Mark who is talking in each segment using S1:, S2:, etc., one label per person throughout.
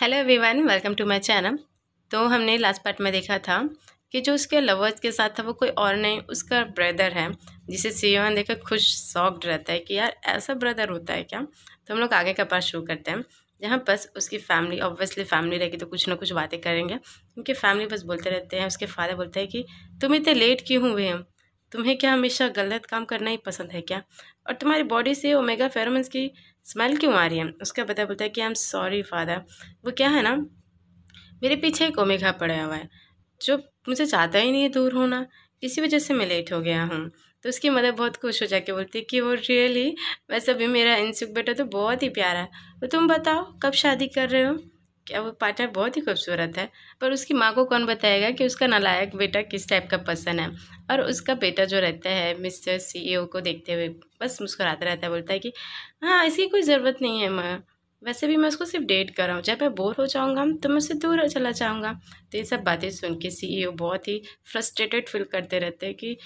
S1: hello everyone welcome to my channel तो हमने last part में देखा था कि जो उसके लवर्स के साथ था वो कोई और नहीं उसका ब्रदर है जिसे सीवन देखकर खुश सॉक्ड रहता है कि यार ऐसा ब्रदर होता है क्या तो हम लोग आगे का पास शुरू करते हैं जहाँ बस उसकी फैमिली ऑब्वियसली फैमिली रहेगी तो कुछ ना कुछ बातें करेंगे उनकी फैमिली बस बोलते रहते हैं उसके फादर बोलते हैं कि तुम इतने लेट क्यों हुए हैं तुम्हें क्या हमेशा गलत काम करना ही पसंद है क्या और तुम्हारी बॉडी से ओमेगा फेरोमेंस की स्माइल क्यों आ रही है उसका पता बोलता है कि आई एम सॉरी फादर वो क्या है ना मेरे पीछे एक ओमेघा पड़ा हुआ है जो मुझे चाहता ही नहीं है दूर होना इसी वजह से मैं लेट हो गया हूँ तो उसकी मदर बहुत खुश हो जाके बोलती है कि वो रियली वैसे भी मेरा इंसुक बेटा तो बहुत ही प्यारा है तो तुम बताओ कब शादी कर रहे हो क्या वो पाठा बहुत ही खूबसूरत है पर उसकी माँ को कौन बताएगा कि उसका नालायक बेटा किस टाइप का पर्सन है और उसका बेटा जो रहता है मिस्टर सीईओ e को देखते हुए बस मुस्कुराता रहता है बोलता है कि हाँ इसकी कोई ज़रूरत नहीं है माँ वैसे भी मैं उसको सिर्फ डेट कर रहा हूँ जब मैं बोर हो जाऊँगा तो मैं उससे दूर चला जाऊँगा तो ये सब बातें सुन के सी e बहुत ही फ्रस्ट्रेटेड फील करते रहते हैं कि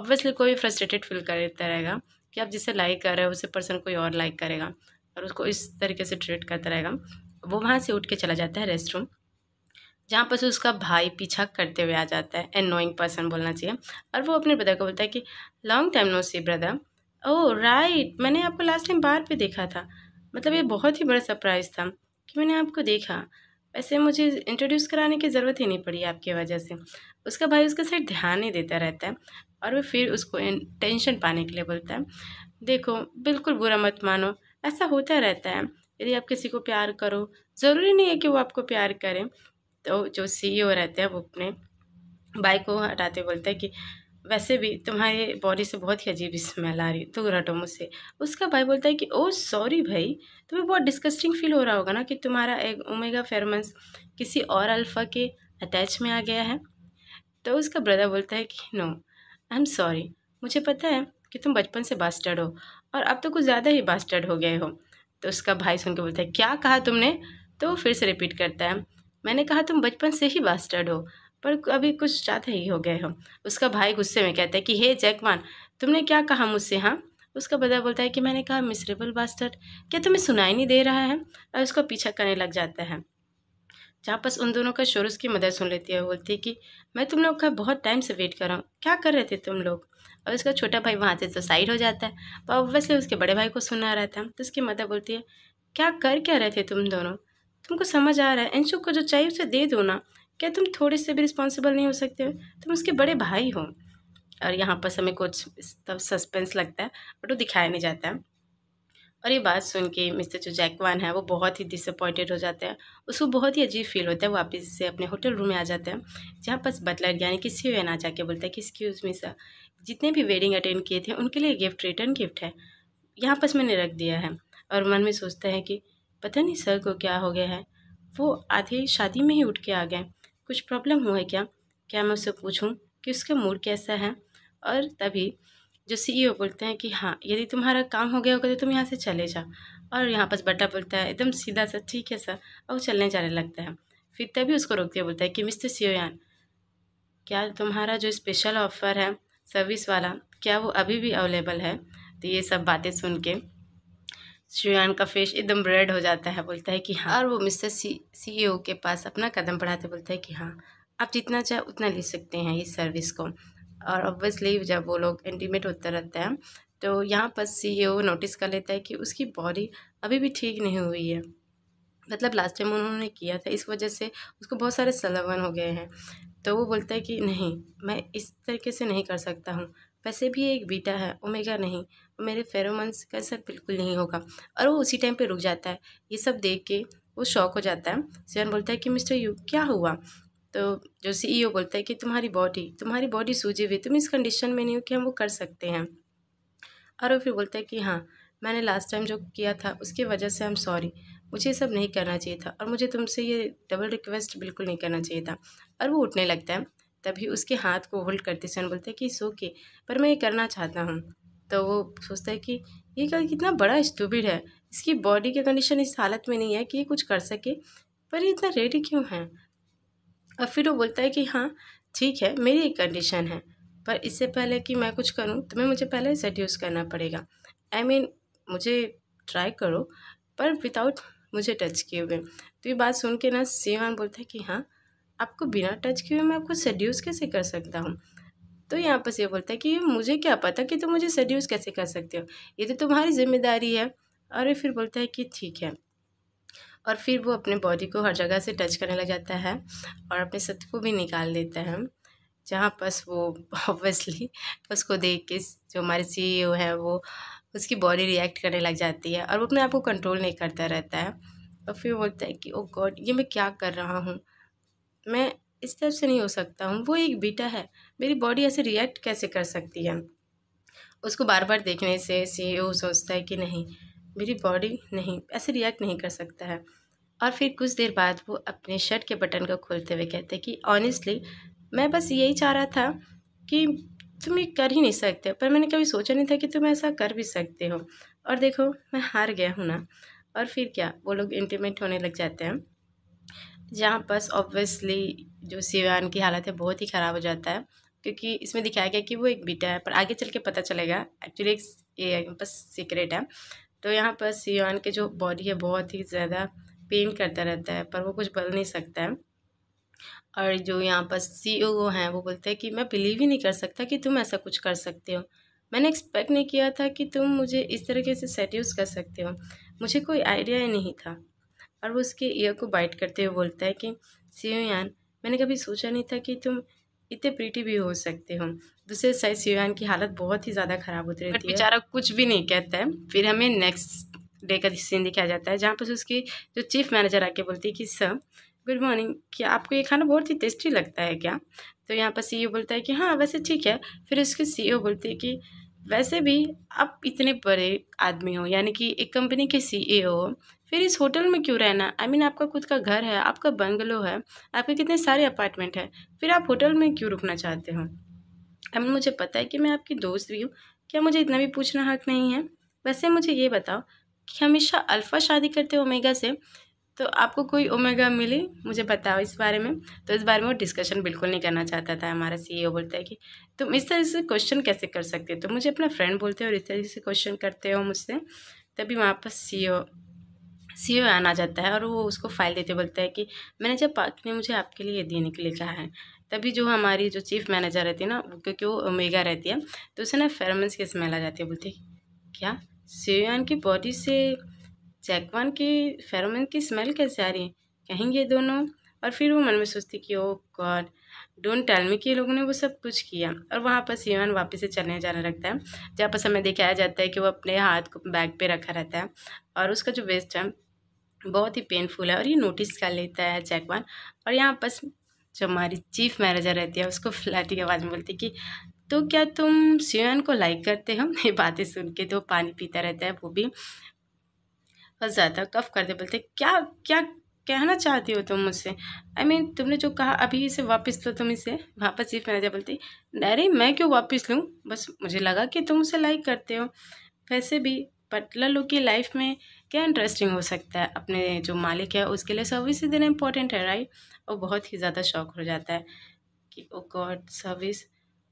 S1: ऑब्वियसली कोई फ्रस्ट्रेटेड फील करता रहेगा कि आप जिसे लाइक कर रहे हो उसे पर्सन कोई और लाइक करेगा और उसको इस तरीके से ट्रीट करता रहेगा वो वहाँ से उठ के चला जाता है रेस्ट रूम जहाँ पर से उसका भाई पीछा करते हुए आ जाता है एनोइंग पर्सन बोलना चाहिए और वो अपने ब्रदर को बोलता है कि long time no see brother oh right मैंने आपको लास्ट टाइम बाहर पे देखा था मतलब ये बहुत ही बड़ा सरप्राइज़ था कि मैंने आपको देखा वैसे मुझे इंट्रोड्यूस कराने की ज़रूरत ही नहीं पड़ी आपकी वजह से उसका भाई उसका साइड ध्यान नहीं देता रहता है और वो फिर उसको टेंशन पाने के लिए बोलता है देखो बिल्कुल बुरा मत मानो ऐसा होता रहता है यदि आप किसी को प्यार करो ज़रूरी नहीं है कि वो आपको प्यार करें तो जो सी e रहते हैं वो अपने बाइक को हटाते बोलते हैं कि वैसे भी तुम्हारे बॉडी से बहुत ही अजीब स्मेल आ रही है दूर हटो मुझसे उसका भाई बोलता है कि ओ सॉरी भाई तुम्हें बहुत डिस्कस्टिंग फील हो रहा होगा ना कि तुम्हारा एक ओमेगा फेरमस किसी और अल्फ़ा के अटैच में आ गया है तो उसका ब्रदर बोलता है कि नो आई एम सॉरी मुझे पता है कि तुम बचपन से बास्टर्ड हो और अब तो कुछ ज़्यादा ही बास्टर्ड हो गए हो तो उसका भाई सुन के बोलता है क्या कहा तुमने तो वो फिर से रिपीट करता है मैंने कहा तुम बचपन से ही बास्टर्ड हो पर अभी कुछ ज़्यादा ही हो गए हो उसका भाई गुस्से में कहता है कि हे जैकमान तुमने क्या कहा मुझसे हाँ उसका बदला बोलता है कि मैंने कहा मिसरेबल बास्टर्ड क्या तुम्हें सुनाई नहीं दे रहा है और उसका पीछा करने लग जाता है चापस उन दोनों का शोर उसकी मदद सुन लेती है बोलती है कि मैं तुम लोग का बहुत टाइम से वेट कर रहा हूँ क्या कर रहे थे तुम लोग अब इसका छोटा भाई वहाँ से तो साइड हो जाता है पर ऑब्वियसली उसके बड़े भाई को सुना रहता है तो उसकी मदर बोलती है क्या कर क्या रहे थे तुम दोनों तुमको समझ आ रहा है इंशु को जो चाहिए उसे दे दो ना क्या तुम थोड़े से भी रिस्पॉन्सिबल नहीं हो सकते हो तुम उसके बड़े भाई हो और यहाँ पर हमें कुछ तब सस्पेंस लगता है बट वो दिखाया नहीं जाता है और ये बात सुन के मिस्टर जो जैकवान है वो बहुत ही डिसअपॉइंटेड हो जाते हैं उसको बहुत ही अजीब फील होता है वापस से अपने होटल रूम में आ जाते हैं जहाँ पर बटलर यानी कि सी ना जाके बोलता है कि एक्सक्यूज़ मी सर जितने भी वेडिंग अटेंड किए थे उनके लिए गिफ्ट रिटर्न गिफ्ट है यहाँ पास मैंने रख दिया है और मन में सोचता है कि पता नहीं सर को क्या हो गया है वो आधे शादी में ही उठ के आ गए कुछ प्रॉब्लम हुआ है क्या क्या मैं उससे पूछूँ कि उसका मूड कैसा है और तभी जो सीईओ बोलते हैं कि हाँ यदि तुम्हारा काम हो गया होगा तो तुम यहाँ से चले जाओ और यहाँ पास बट्टा बोलता है एकदम सीधा सा ठीक है सर और चलने जाने लगता है फिर तभी उसको रोक दिया बोलता है कि मिस्टर सीओयान क्या तुम्हारा जो स्पेशल ऑफ़र है सर्विस वाला क्या वो अभी भी अवेलेबल है तो ये सब बातें सुन के श्रीयान का फेस एकदम रेड हो जाता है बोलता है कि हाँ और वो मिस्टर सी सी के पास अपना कदम बढ़ाते बोलता है कि हाँ आप जितना चाहे उतना ले सकते हैं इस सर्विस को और ऑब्वियसली जब वो लोग इंटीमेट होते रहते हैं तो यहाँ पर सी नोटिस e कर लेता है कि उसकी बॉडी अभी भी ठीक नहीं हुई है मतलब लास्ट टाइम उन्होंने किया था इस वजह से उसको बहुत सारे सलवन हो गए हैं तो वो बोलता है कि नहीं मैं इस तरीके से नहीं कर सकता हूँ वैसे भी एक बीटा है ओमेगा नहीं मेरे फेरोमंस का असर बिल्कुल नहीं होगा और वो उसी टाइम पे रुक जाता है ये सब देख के वो शौक हो जाता है सियान बोलता है कि मिस्टर यू क्या हुआ तो जो सीईओ e बोलता है कि तुम्हारी बॉडी तुम्हारी बॉडी सूझी हुई तुम इस कंडीशन में नहीं हो कि हम वो कर सकते हैं और वो फिर बोलता है कि हाँ मैंने लास्ट टाइम जो किया था उसकी वजह से आई एम सॉरी मुझे ये सब नहीं करना चाहिए था और मुझे तुमसे ये डबल रिक्वेस्ट बिल्कुल नहीं करना चाहिए था और वो उठने लगता है तभी उसके हाथ को होल्ड करते सन बोलते हैं कि इस ओके पर मैं ये करना चाहता हूँ तो वो सोचता है कि ये क्या कितना बड़ा स्टूबिड है इसकी बॉडी की कंडीशन इस हालत में नहीं है कि ये कुछ कर सके पर ये इतना रेडी क्यों है और फिर वो बोलता है कि हाँ ठीक है मेरी एक कंडीशन है पर इससे पहले कि मैं कुछ करूँ तुम्हें मुझे पहले सेड्यूस करना पड़ेगा आई I मीन mean, मुझे ट्राई करो पर विदाउट मुझे टच किए हुए तो ये बात सुन के ना सीवान बोलता है कि हाँ आपको बिना टच किए हुए मैं आपको सड्यूस कैसे कर सकता हूँ तो यहाँ पर से बोलता है कि मुझे क्या पता कि तुम तो मुझे सड्यूस कैसे कर सकते हो ये तो तुम्हारी जिम्मेदारी है और फिर बोलता है कि ठीक है और फिर वो अपने बॉडी को हर जगह से टच करने लग जाता है और अपने सत्य को भी निकाल देता है जहाँ पस वो ऑब्वियसली उसको देख के जो हमारे सी e है वो उसकी बॉडी रिएक्ट करने लग जाती है और वो अपने आप को कंट्रोल नहीं करता रहता है और फिर बोलता है कि ओ oh गॉड ये मैं क्या कर रहा हूँ मैं इस तरफ से नहीं हो सकता हूँ वो एक बेटा है मेरी बॉडी ऐसे रिएक्ट कैसे कर सकती है उसको बार बार देखने से सी ओ e सोचता है कि नहीं मेरी बॉडी नहीं ऐसे रिएक्ट नहीं कर सकता है और फिर कुछ देर बाद वो अपने शर्ट के बटन को खोलते हुए कहते हैं कि ऑनेस्टली मैं बस यही चाह रहा था कि तुम ये कर ही नहीं सकते पर मैंने कभी सोचा नहीं था कि तुम ऐसा कर भी सकते हो और देखो मैं हार गया हूँ ना और फिर क्या वो लोग इंटीमेट होने लग जाते हैं जहाँ बस ऑब्वियसली जो सिवान की हालत है बहुत ही ख़राब हो जाता है क्योंकि इसमें दिखाया गया कि वो एक बेटा है पर आगे चल के पता चलेगा एक्चुअली एक ये बस सीक्रेट है तो यहाँ पर सिवान के जो बॉडी है बहुत ही ज़्यादा पेन करता रहता है पर वो कुछ बल नहीं सकता है और जो यहाँ पर सी ओ e हैं वो बोलते हैं कि मैं बिलीव ही नहीं कर सकता कि तुम ऐसा कुछ कर सकते हो मैंने एक्सपेक्ट नहीं किया था कि तुम मुझे इस तरीके से सेट्यूज कर सकते हो मुझे कोई आइडिया ही नहीं था और वो उसके ईयर को बाइट करते हुए बोलता है कि सियोयान e मैंने कभी सोचा नहीं था कि तुम इतने प्रीटी भी हो सकते हो दूसरे साइड सियोयान e की हालत बहुत ही ज़्यादा ख़राब होती रहती है बेचारा कुछ भी नहीं कहता है फिर हमें नेक्स्ट डे का सीन दिखाया जाता है जहाँ पर उसकी जो चीफ मैनेजर आके बोलती है कि सर गुड मॉर्निंग क्या आपको ये खाना बहुत ही टेस्टी लगता है क्या तो यहाँ पर सीईओ e बोलता है कि हाँ वैसे ठीक है फिर उसके सीईओ e बोलते हैं कि वैसे भी आप इतने बड़े आदमी हो यानी कि एक कंपनी के सीईओ e हो फिर इस होटल में क्यों रहना आई I मीन mean, आपका खुद का घर है आपका बंगलो है आपके कितने सारे अपार्टमेंट है फिर आप होटल में क्यों रुकना चाहते हो आई I मीन mean, मुझे पता है कि मैं आपकी दोस्त भी हूँ क्या मुझे इतना भी पूछना हक नहीं है वैसे मुझे ये बताओ हमेशा अल्फ़ा शादी करते हैं ओमेगा से तो आपको कोई ओमेगा मिले मुझे बताओ इस बारे में तो इस बारे में वो डिस्कशन बिल्कुल नहीं करना चाहता था हमारा सीईओ e बोलता है कि तुम इस तरह से क्वेश्चन कैसे कर सकते हो तो मुझे अपना फ्रेंड बोलते हो और इस तरह से क्वेश्चन करते हो मुझसे तभी वहाँ पर सी सी ओ आना जाता है और वो उसको फाइल देते बोलता है कि मैनेजर पार्क ने मुझे आपके लिए देने के लिए कहा है तभी जो हमारी जो चीफ मैनेजर रहती है ना क्योंकि वो ओमेगा रहती है तो उसे ना फेरमेंस की स्मेल आ जाती है बोलती है क्या सेवान की बॉडी से जैकवान की फेरोमन की स्मेल कैसे आ रही कहेंगे दोनों और फिर वो मन में सोचती कि oh god don't tell me कि लोगों ने वो सब कुछ किया और वहाँ पर सीवान वापस से चलने जाने लगता है जहाँ पर समय दिखाया जाता है कि वो अपने हाथ को बैग पे रखा रहता है और उसका जो वेस्ट है बहुत ही पेनफुल है और ये नोटिस कर लेता है जैकवान और यहाँ पर जो हमारी चीफ मैनेजर रहती है उसको फ्लैटी की आवाज़ में बोलती है कि तो क्या तुम सियन को लाइक करते हो ये बातें सुन के तो पानी पीता रहता है वो भी बहुत ज़्यादा कफ करते बोलते क्या क्या कहना चाहती हो तुम मुझसे आई I मीन mean, तुमने जो कहा अभी इसे वापस लो तुम इसे वापस चीफ मैनेजर बोलती अरे मैं क्यों वापस लूँ बस मुझे लगा कि तुम उसे लाइक करते हो वैसे भी पटलर लोग की लाइफ में क्या इंटरेस्टिंग हो सकता है अपने जो मालिक है उसके लिए सर्विस ही देना इंपॉर्टेंट है राइट और बहुत ही ज़्यादा शौक हो जाता है कि ओ गॉड सर्विस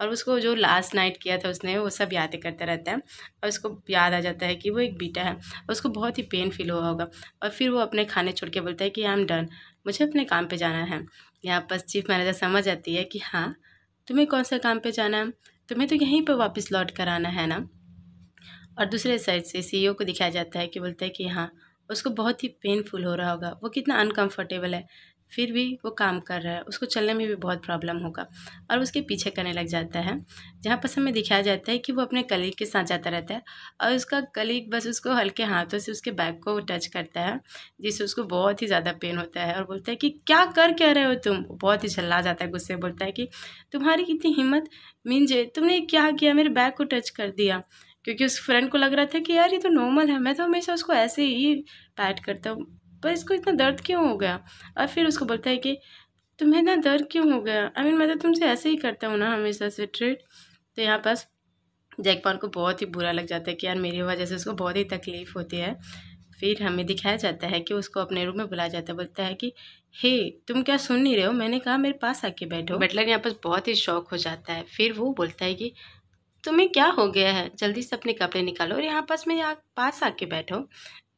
S1: और उसको जो लास्ट नाइट किया था उसने वो सब यादें करता रहता है और उसको याद आ जाता है कि वो एक बेटा है उसको बहुत ही पेन फील हुआ होगा और फिर वो अपने खाने छोड़ के बोलता है कि आई एम डन मुझे अपने काम पे जाना है यहाँ पर चीफ मैनेजर समझ आती है कि हाँ तुम्हें कौन सा काम पर जाना है तुम्हें तो यहीं पर वापस लौट कर आना है ना और दूसरे साइड से सी e को दिखाया जाता है कि बोलता है कि हाँ उसको बहुत ही पेनफुल हो रहा होगा वो कितना अनकम्फर्टेबल है फिर भी वो काम कर रहा है उसको चलने में भी बहुत प्रॉब्लम होगा और उसके पीछे करने लग जाता है जहाँ पर समय दिखाया जाता है कि वो अपने कलीग के साथ जाता रहता है और उसका कलीग बस उसको हल्के हाथों से उसके बैग को टच करता है जिससे उसको बहुत ही ज़्यादा पेन होता है और बोलता है कि क्या कर कह रहे हो तुम बहुत ही छल्ला जाता है गुस्से बोलता है कि तुम्हारी कितनी हिम्मत मिंजे तुमने क्या किया मेरे बैग को टच कर दिया क्योंकि उस फ्रेंड को लग रहा था कि यार ये तो नॉर्मल है मैं तो हमेशा उसको ऐसे ही पैट करता हूँ पर इसको इतना दर्द क्यों हो गया और फिर उसको बोलता है कि तुम्हें इतना दर्द क्यों हो गया आई मीन मैं तो तुमसे ऐसे ही करता हूँ ना हमेशा से ट्रीट तो यहाँ पास जैकपॉन को बहुत ही बुरा लग जाता है कि यार मेरी वजह से उसको बहुत ही तकलीफ़ होती है फिर हमें दिखाया जाता है कि उसको अपने रूम में बुलाया जाता है बोलता है कि हे hey, तुम क्या सुन नहीं रहे हो मैंने कहा मेरे पास आके बैठो बटलर मतलब यहाँ पर बहुत ही शौक हो जाता है फिर वो बोलता है कि तुम्हें क्या हो गया है जल्दी से अपने कपड़े निकालो और यहाँ पास मेरे पास आके बैठो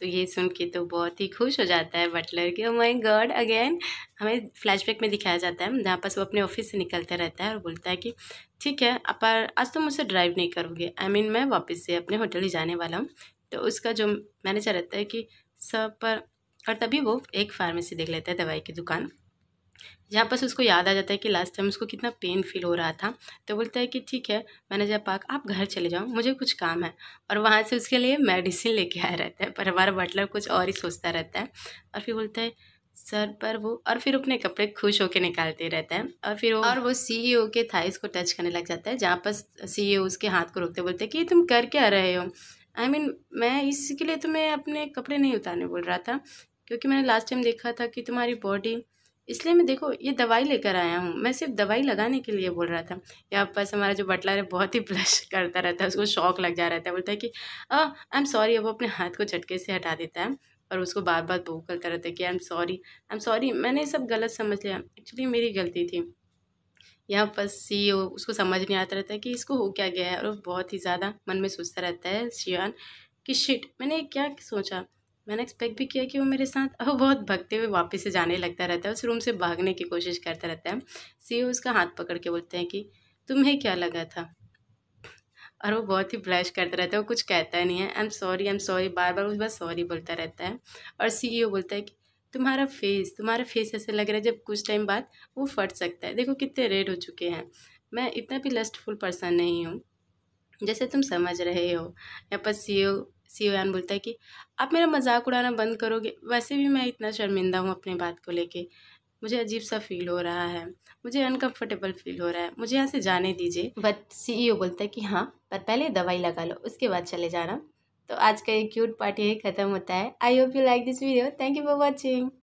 S1: तो ये सुन के तो बहुत ही खुश हो जाता है बटलर कि माय गॉड अगेन हमें फ्लैशबैक में दिखाया जाता है जहाँ पास वो अपने ऑफिस से निकलता रहता है और बोलता है कि ठीक है पर आज तो मुझसे ड्राइव नहीं करोगे आई I मीन mean, मैं वापस से अपने होटल ही जाने वाला हूँ तो उसका जो मैनेजर रहता है कि सब पर और तभी वो एक फार्मेसी देख लेता है दवाई की दुकान जहाँ पर उसको याद आ जाता है कि लास्ट टाइम उसको कितना पेन फील हो रहा था तो बोलता है कि ठीक है मैनेजर पाक आप घर चले जाओ मुझे कुछ काम है और वहाँ से उसके लिए मेडिसिन लेके आया रहता है पर हमारा बटलर कुछ और ही सोचता रहता है और फिर बोलता है सर पर वो और फिर अपने कपड़े खुश होकर निकालते रहता है और फिर वो और वो सीईओ e के थाइस को टच करने लग जाता है जहाँ पर सीईओ e उसके हाथ को रोकते बोलते हैं कि तुम कर क्या रहे हो आई I मीन mean, मैं इसके लिए तुम्हें अपने कपड़े नहीं उतारने बोल रहा था क्योंकि मैंने लास्ट टाइम देखा था कि तुम्हारी बॉडी इसलिए मैं देखो ये दवाई लेकर आया हूँ मैं सिर्फ दवाई लगाने के लिए बोल रहा था यहाँ पास हमारा जो बटलर है बहुत ही ब्लश करता रहता है उसको शौक लग जा रहता है बोलता है कि आई एम सॉरी वो अपने हाथ को झटके से हटा देता है और उसको बार बार बो करता रहता है कि I am sorry I am sorry मैंने सब गलत समझ लिया एक्चुअली मेरी गलती थी यहाँ पर सी e उसको समझ नहीं आता रहता है कि इसको हो क्या गया है और बहुत ही ज़्यादा मन में सोचता रहता है शिवान कि शिट मैंने क्या सोचा मैंने एक्सपेक्ट भी किया कि वो मेरे साथ वो बहुत भगते हुए वापस से जाने लगता रहता है उस रूम से भागने की कोशिश करता रहता है सी उसका हाथ पकड़ के बोलते हैं कि तुम्हें क्या लगा था और वो बहुत ही ब्लश करता रहता है वो कुछ कहता नहीं है I am sorry I am sorry बार बार उस बार सॉरी बोलता रहता है और सी e बोलता है कि तुम्हारा फेस तुम्हारा फेस ऐसे लग रहा है जब कुछ टाइम बाद वो फट सकता है देखो कितने रेड हो चुके हैं मैं इतना भी लस्टफुल पर्सन नहीं हूँ जैसे तुम समझ रहे हो यहाँ पर सी सियोयान बोलता है कि आप मेरा मजाक उड़ाना बंद करोगे वैसे भी मैं इतना शर्मिंदा हूँ अपने बात को लेके मुझे अजीब सा फील हो रहा है मुझे अनकंफर्टेबल फील हो रहा है मुझे यहाँ से जाने दीजिए बट सीईओ e बोलता है कि हाँ पर पहले दवाई लगा लो उसके बाद चले जाना तो आज का ये क्यूट पार्टी यही ख़त्म होता है I hope you like this video thank you for watching